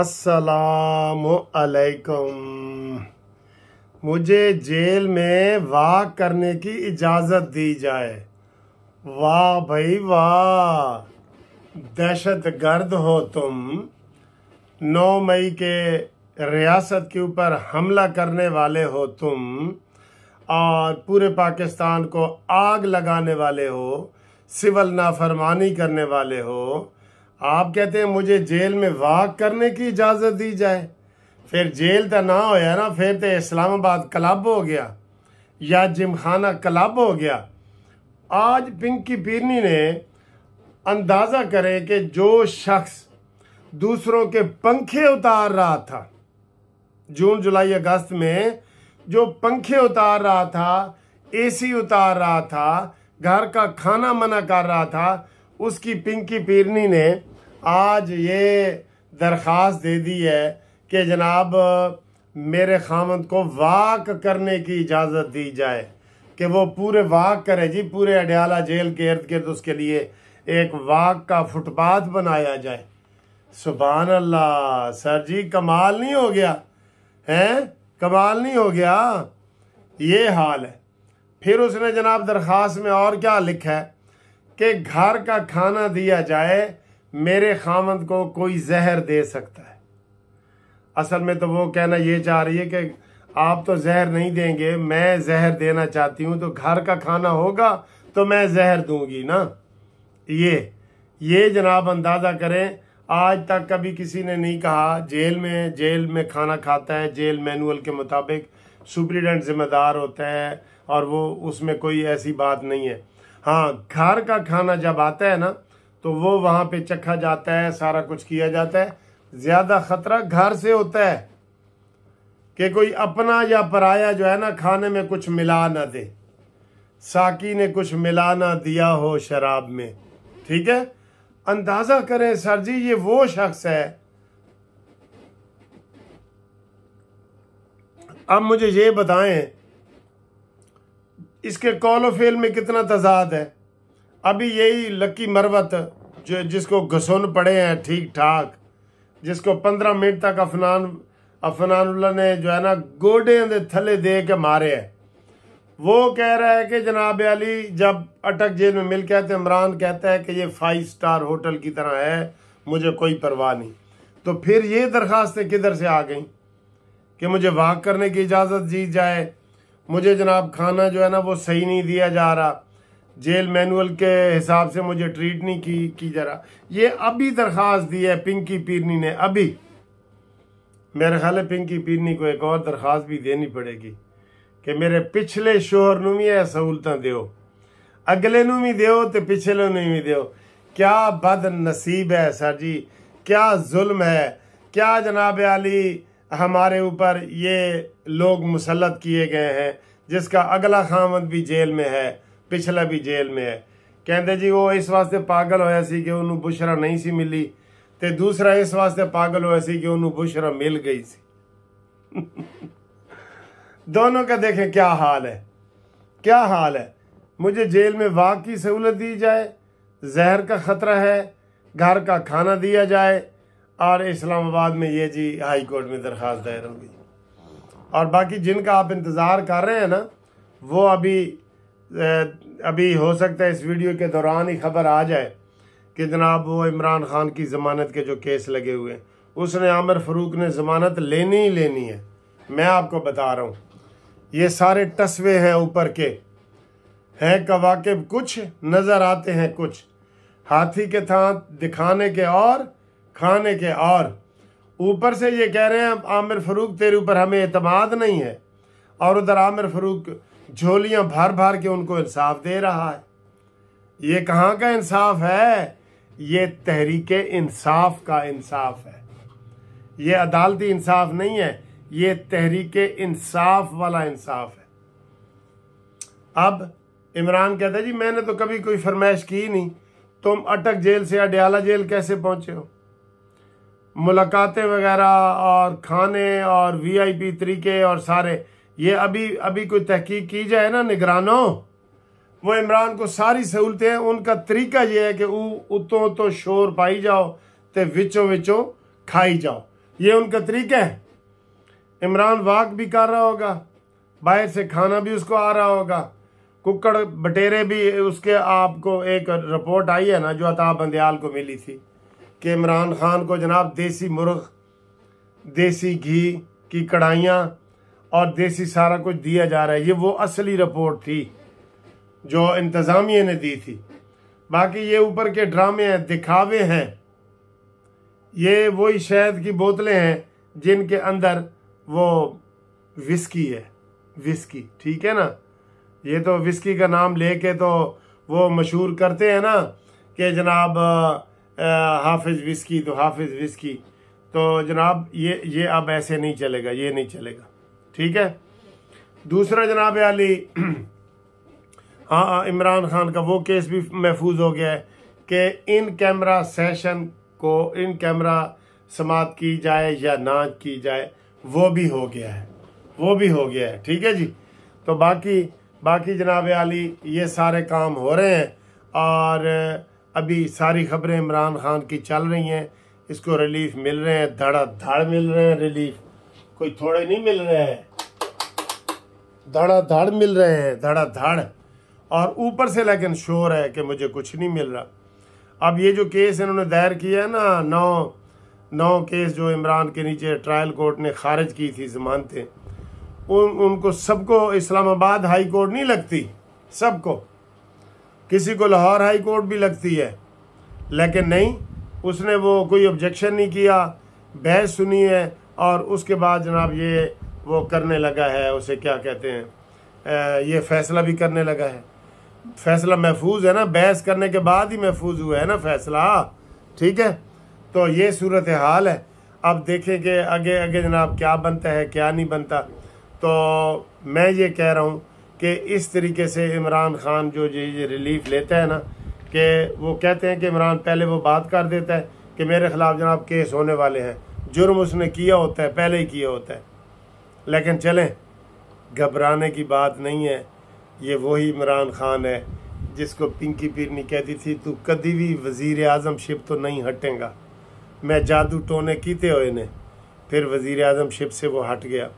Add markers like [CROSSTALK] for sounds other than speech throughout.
असलकुम मुझे जेल में वाह करने की इजाज़त दी जाए वाह भाई वाह दहशत गर्द हो तुम 9 मई के रियासत के ऊपर हमला करने वाले हो तुम और पूरे पाकिस्तान को आग लगाने वाले हो सिविल नाफरमानी करने वाले हो आप कहते हैं मुझे जेल में वाक करने की इजाज़त दी जाए फिर जेल तो ना होया ना फिर तो इस्लामाबाद क्लब हो गया या जिमखाना क्लब हो गया आज पिंकी पीरनी ने अंदाज़ा करें कि जो शख्स दूसरों के पंखे उतार रहा था जून जुलाई अगस्त में जो पंखे उतार रहा था एसी उतार रहा था घर का खाना मना कर रहा था उसकी पिंकी पीरनी ने आज ये दरख्वास्त दे दी है कि जनाब मेरे खामद को वाक करने की इजाज़त दी जाए कि वो पूरे वाक करे जी पूरे अडयाला जेल के इर्द गिर्द उसके लिए एक वाक का फुटपाथ बनाया जाए सुबह अल्लाह सर जी कमाल नहीं हो गया हैं कमाल नहीं हो गया ये हाल है फिर उसने जनाब दरख्वास्त में और क्या लिखा है कि घर का खाना दिया जाए मेरे खामद को कोई जहर दे सकता है असल में तो वो कहना ये चाह रही है कि आप तो जहर नहीं देंगे मैं जहर देना चाहती हूं तो घर का खाना होगा तो मैं जहर दूंगी ना ये ये जनाब अंदाज़ा करें आज तक कभी किसी ने नहीं कहा जेल में जेल में खाना खाता है जेल मैनुअल के मुताबिक सुप्रीडेंट जिम्मेदार होता है और वो उसमें कोई ऐसी बात नहीं है हाँ घर का खाना जब आता है ना तो वो वहाँ पे चखा जाता है सारा कुछ किया जाता है ज़्यादा ख़तरा घर से होता है कि कोई अपना या पराया जो है ना खाने में कुछ मिला ना दे साकी ने कुछ मिला ना दिया हो शराब में ठीक है अंदाज़ा करें सर जी ये वो शख्स है अब मुझे ये बताएं इसके कॉल फेल में कितना तजाद है अभी यही लकी मरवत जो जिसको घसुन पड़े हैं ठीक ठाक जिसको पंद्रह मिनट तक अफनान अफनानुल्ला ने जो है ना गोडे के थले दे के मारे है वो कह रहा है कि जनाब अली जब अटक जेल में मिल के तो इमरान कहता है कि ये फाइव स्टार होटल की तरह है मुझे कोई परवाह नहीं तो फिर ये दरखास्तें किधर से आ गई कि मुझे वाक करने की इजाज़त दी जाए मुझे जनाब खाना जो है ना वो सही नहीं दिया जा रहा जेल मैनुअल के हिसाब से मुझे ट्रीट नहीं की की जरा ये अभी दरख्वास्त दी है पिंकी पीरनी ने अभी मेरे ख्याल है पिंकी पीरनी को एक और दरख्वास्त भी देनी पड़ेगी कि मेरे पिछले शोहर न भी ਇਹ ਸਹੂਲਤਾਂ ਦਿਓ ਅਗਲੇ ਨੂੰ ਵੀ ਦਿਓ ਤੇ ਪਿਛਲੇ ਨੂੰ ਵੀ क्या बद नसीब है सर जी क्या जुल्म है क्या जनाब अली हमारे ऊपर ये लोग मुसलत किए गए हैं जिसका अगला खामद भी जेल में है पिछला भी जेल में है कहते जी वो इस वास्ते पागल होया ਸੀ ਕਿ ਉਹਨੂੰ ਬੁਸ਼ਰਾ ਨਹੀਂ ਸੀ ਮਿਲੀ ਤੇ ਦੂਸਰਾ ਇਸ ਵਾਸਤੇ ਪਾਗਲ ਹੋਇਆ ਸੀ ਕਿ ਉਹਨੂੰ ਬੁਸ਼ਰਾ ਮਿਲ दोनों का देखें क्या हाल है क्या हाल है मुझे जेल में वाक की सहूलत दी जाए जहर का ख़तरा है घर का खाना दिया जाए और इस्लामाबाद में ये जी हाई कोर्ट में दरख्वास्त दायर होगी और बाकी जिनका आप इंतज़ार कर रहे हैं ना वो अभी અબહી હો સકતા હૈ ઇસ વીડિયો કે દૌરાન હી ખબર આ જાયે કે جناب ઇમરાન ખાન કી જમાનત કે જો કેસ લગે હુએ ઉસને આમિર ફારૂક ને જમાનત લેની લેની હૈ મેં આપકો બતા રહા હું યે سارے તસવે હે ઉપર કે હે ક વાકિબ કુછ નજર આતે હે કુછ હાથી કે થાત દિખાને કે ઓર ખાને કે ઓર ઉપર સે યે કહે રહે હે આમિર ફારૂક તેર ઉપર હમે ઇતમાદ નહીં હૈ ઓર ઉધર આમિર ફારૂક झोलियां भर भर के उनको इंसाफ दे रहा है ये कहाँ का इंसाफ है ये तहरीक इंसाफ का इंसाफ है ये अदालती इंसाफ नहीं है ये तहरीक इंसाफ वाला इंसाफ है अब इमरान कहता है जी मैंने तो कभी कोई फरमाइश की नहीं तुम अटक जेल से अडयाला जेल कैसे पहुंचे हो मुलाकातें वगैरह और खाने और वीआईपी तरीके और सारे ये अभी अभी कोई तहकीक की जाए ना निगरानों वो इमरान को सारी सहूलतें उनका तरीका ये है कि वो उतों तो शोर पाई जाओ तो विचों विचों खाई जाओ ये उनका तरीका है इमरान वाक भी कर रहा होगा बाहर से खाना भी उसको आ रहा होगा कुकड़ बटेरे भी उसके आपको एक रिपोर्ट आई है ना जो अताब बंदयाल को मिली थी कि इमरान खान को जनाब देसी मुर्ग देसी घी की कढ़ाइयाँ और देसी सारा कुछ दिया जा रहा है ये वो असली रिपोर्ट थी जो इंतज़ामिया ने दी थी बाकी ये ऊपर के ड्रामे हैं दिखावे हैं ये वही शहद की बोतलें हैं जिनके अंदर वो विस्की है विस्की ठीक है ना ये तो विस्की का नाम लेके तो वो मशहूर करते हैं ना कि जनाब हाफिज़ विस्की तो हाफिज़ विस्की तो जनाब ये ये अब ऐसे नहीं चलेगा ये नहीं चलेगा ठीक है दूसरा जनाब अली हाँ, हाँ इमरान खान का वो केस भी महफूज हो गया है कि इन कैमरा सेशन को इन कैमरा समाप्त की जाए या ना की जाए वो भी हो गया है वो भी हो गया है ठीक है जी तो बाकी बाकी जनाब अली ये सारे काम हो रहे हैं और अभी सारी खबरें इमरान खान की चल रही हैं इसको रिलीफ मिल रहे हैं धड़ाधड़ मिल रहे हैं रिलीफ कोई थोड़े नहीं मिल रहे हैं धड़ाधड़ मिल रहे हैं धड़ाधड़ और ऊपर से लेकिन शोर है कि मुझे कुछ नहीं मिल रहा अब ये जो केस इन्होंने दायर किया है ना नौ नौ केस जो इमरान के नीचे ट्रायल कोर्ट ने खारिज की थी जमानते उन उनको सबको इस्लामाबाद हाई कोर्ट नहीं लगती सबको किसी को लाहौर हाई कोर्ट भी लगती है लेकिन नहीं उसने वो कोई ऑब्जेक्शन नहीं किया बहस सुनी है और उसके बाद जनाब ये वो करने लगा है उसे क्या कहते हैं ये फैसला भी करने लगा है फैसला महफूज है ना बहस करने के बाद ही महफूज हुआ है ना फैसला ठीक है तो ये सूरत हाल है अब देखें कि आगे आगे जनाब क्या बनता है क्या नहीं बनता तो मैं ये कह रहा हूँ कि इस तरीके से इमरान खान जो ये रिलीफ लेता है ना कि वो कहते हैं कि इमरान पहले वो बात कर देता है कि मेरे ख़िलाफ़ जनाब केस होने वाले हैं जुर्म उसने किया होता है पहले ही किया होता है लेकिन चलें घबराने की बात नहीं है ये वही इमरान खान है जिसको पिंकी पीरनी कहती थी तू कभी भी वज़ी अजम शिप तो नहीं हटेगा मैं जादू टोने कीते हुए ने फिर वजीर अजम शिप से वो हट गया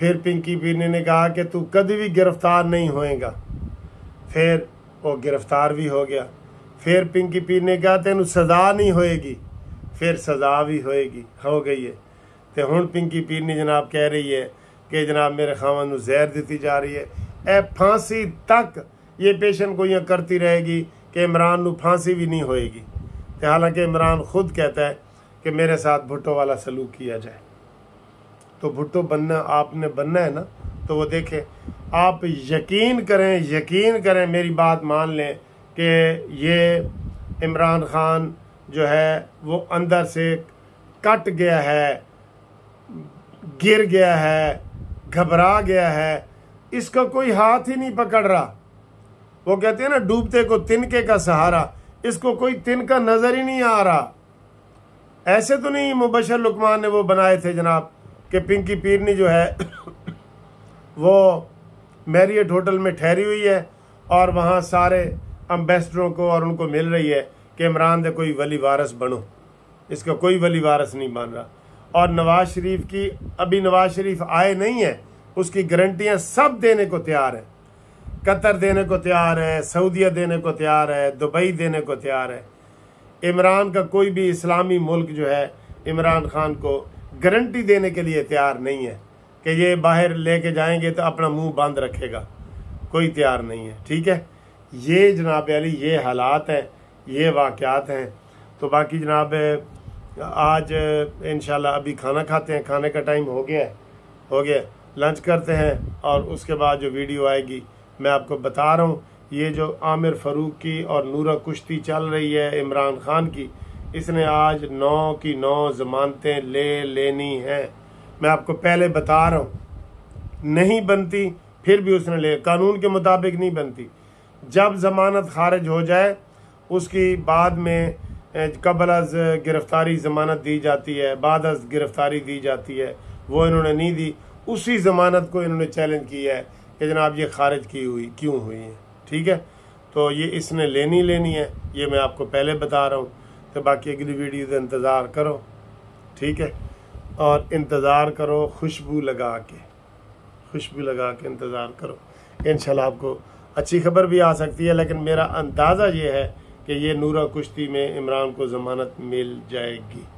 फिर पिंकी पीरनी ने कहा कि तू कभी भी गिरफ़्तार नहीं होएगा फिर वो गिरफ़्तार भी हो गया फिर पिंकी पीर ने कहा तेन सज़ा नहीं होएगी फिर सजा भी होएगी हो गई है तो हूँ पिंकी पीरनी जनाब कह रही है कि जनाब मेरे खावन जहर दी जा रही है ए फांसी तक ये ਤੱਕ ਇਹ ਪੇਸ਼ਨ ਗੋਈਆਂ रहेगी कि इमरान ਨੂੰ फांसी भी नहीं होएगी तो हालांकि इमरान खुद कहता है कि मेरे साथ भुट्टो वाला सलूक किया जाए तो भुट्टो बनना आपने बनना है ना तो वो देखें आप यकीन करें यकीन करें मेरी बात मान लें कि ये इमरान खान जो है वो अंदर से कट गया है गिर गया है घबरा गया है इसका कोई हाथ ही नहीं पकड़ रहा वो कहते हैं ना डूबते को तिनके का सहारा इसको कोई तिनका नज़र ही नहीं आ रहा ऐसे तो नहीं मुबशर लुकमान ने वो बनाए थे जनाब कि पिंकी पीरनी जो है [COUGHS] वो मैरियट होटल में ठहरी हुई है और वहाँ सारे अम्बेसडरों को और उनको मिल रही है कि इमरान दे कोई वली वारस बनो इसका कोई वली वारस नहीं बन रहा और नवाज शरीफ की अभी नवाज शरीफ आए नहीं है उसकी गारंटियाँ सब देने को तैयार है कतर देने को तैयार है सऊदिया देने को तैयार है दुबई देने को तैयार है इमरान का कोई भी इस्लामी मुल्क जो है इमरान खान को गारंटी देने के लिए तैयार नहीं है कि ये बाहर लेके जाएंगे तो अपना मुंह बंद रखेगा कोई तैयार नहीं है ठीक है ये जनाब अली ये हालात हैं ये वाक़ात हैं तो बाकी जनाब आज इन अभी खाना खाते हैं खाने का टाइम हो गया है हो गया लंच करते हैं और उसके बाद जो वीडियो आएगी मैं आपको बता रहा हूँ ये जो आमिर फ़रूक की और नूरा कुश्ती चल रही है इमरान खान की इसने आज नौ की नौ जमानतें ले लेनी हैं मैं आपको पहले बता रहा हूँ नहीं बनती फिर भी उसने ले कानून के मुताबिक नहीं बनती जब जमानत खारिज हो जाए उसकी बाद में कबल अज गिरफ़्तारी ज़मानत दी जाती है बाद अज गिरफ़्तारी दी जाती है वो इन्होंने नहीं दी उसी ज़मानत को इन्होंने चैलेंज किया है कि जनाब ये खारिज की हुई क्यों हुई है ठीक है तो ये इसने लेनी लेनी है ये मैं आपको पहले बता रहा हूँ तो बाकी अगली वीडियो का इंतज़ार करो ठीक है और इंतज़ार करो खुशबू लगा के खुशबू लगा के इंतज़ार करो इन आपको अच्छी खबर भी आ सकती है लेकिन मेरा अंदाज़ा ये है कि ये नूरा कुश्ती में इमरान को ज़मानत मिल जाएगी